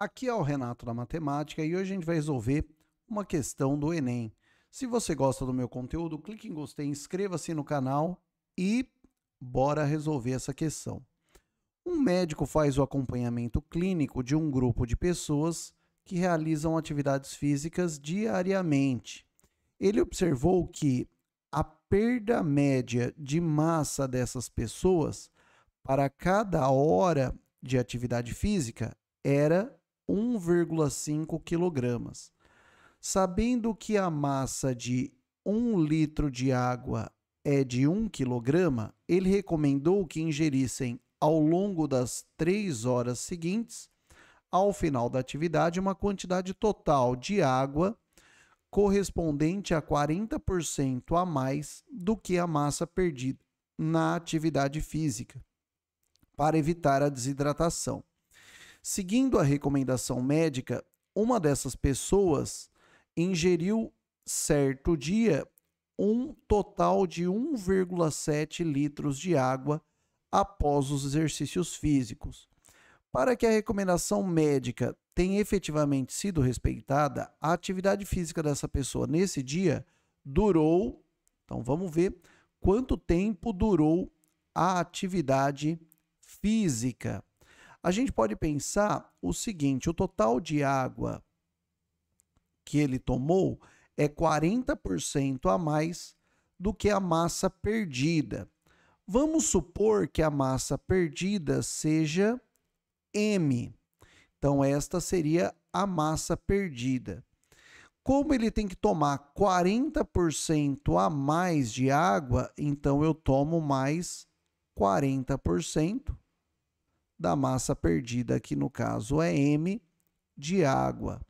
Aqui é o Renato da Matemática e hoje a gente vai resolver uma questão do Enem. Se você gosta do meu conteúdo, clique em gostei, inscreva-se no canal e bora resolver essa questão. Um médico faz o acompanhamento clínico de um grupo de pessoas que realizam atividades físicas diariamente. Ele observou que a perda média de massa dessas pessoas para cada hora de atividade física era 1,5 kg. Sabendo que a massa de 1 litro de água é de 1 kg, ele recomendou que ingerissem ao longo das três horas seguintes, ao final da atividade, uma quantidade total de água correspondente a 40% a mais do que a massa perdida na atividade física, para evitar a desidratação. Seguindo a recomendação médica, uma dessas pessoas ingeriu certo dia um total de 1,7 litros de água após os exercícios físicos. Para que a recomendação médica tenha efetivamente sido respeitada, a atividade física dessa pessoa nesse dia durou. Então vamos ver quanto tempo durou a atividade física. A gente pode pensar o seguinte: o total de água que ele tomou é 40% a mais do que a massa perdida. Vamos supor que a massa perdida seja m. Então, esta seria a massa perdida. Como ele tem que tomar 40% a mais de água, então eu tomo mais 40% da massa perdida, que no caso é m, de água,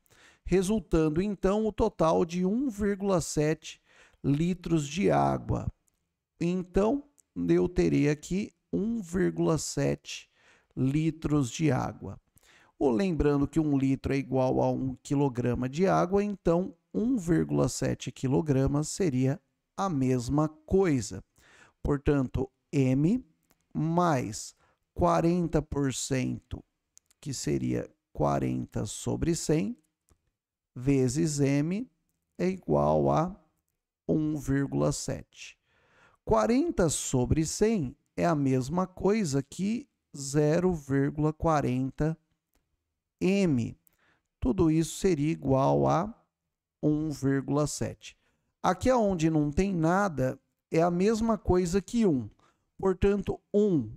resultando então o total de 1,7 litros de água. Então, eu terei aqui 1,7 litros de água. Ou lembrando que 1 litro é igual a 1 quilograma de água, então 1,7 quilogramas seria a mesma coisa. Portanto, M mais 40%, que seria 40 sobre 100, vezes m é igual a 1,7. 40 sobre 100 é a mesma coisa que 0,40 m. Tudo isso seria igual a 1,7. Aqui onde não tem nada é a mesma coisa que 1. Portanto, 1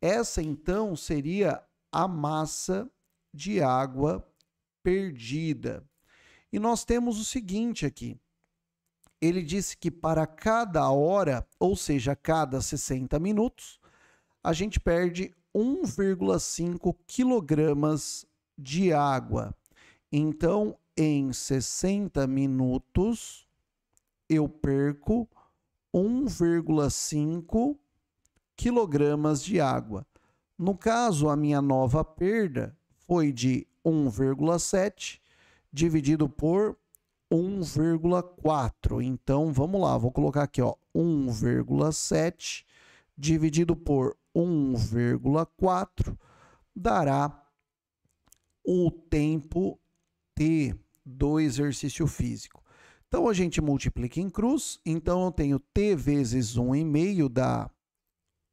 Essa então seria a massa de água perdida. E nós temos o seguinte aqui. Ele disse que para cada hora, ou seja, cada 60 minutos, a gente perde 1,5 quilogramas de água. Então, em 60 minutos, eu perco 1,5 quilogramas de água. No caso, a minha nova perda foi de 1,7 dividido por 1,4. Então, vamos lá, vou colocar aqui, ó, 1,7 dividido por 1,4 dará o tempo T do exercício físico. Então, a gente multiplica em cruz, então eu tenho T vezes 1,5 dá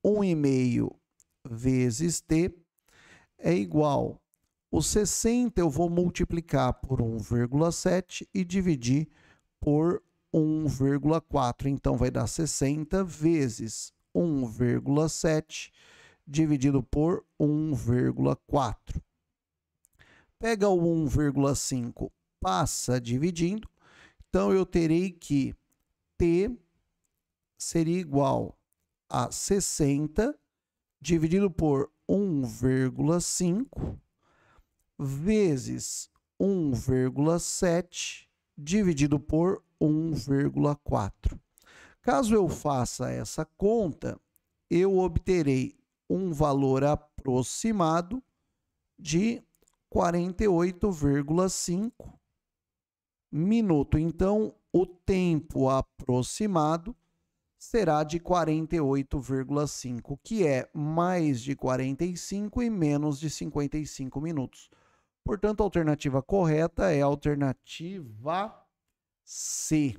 1,5 vezes t é igual. O 60 eu vou multiplicar por 1,7 e dividir por 1,4. Então, vai dar 60 vezes 1,7 dividido por 1,4. Pega o 1,5, passa dividindo. Então, eu terei que t seria igual a 60 dividido por 1,5 vezes 1,7 dividido por 1,4. Caso eu faça essa conta, eu obterei um valor aproximado de 48,5 minuto. Então, o tempo aproximado será de 48,5, que é mais de 45 e menos de 55 minutos. Portanto, a alternativa correta é a alternativa C.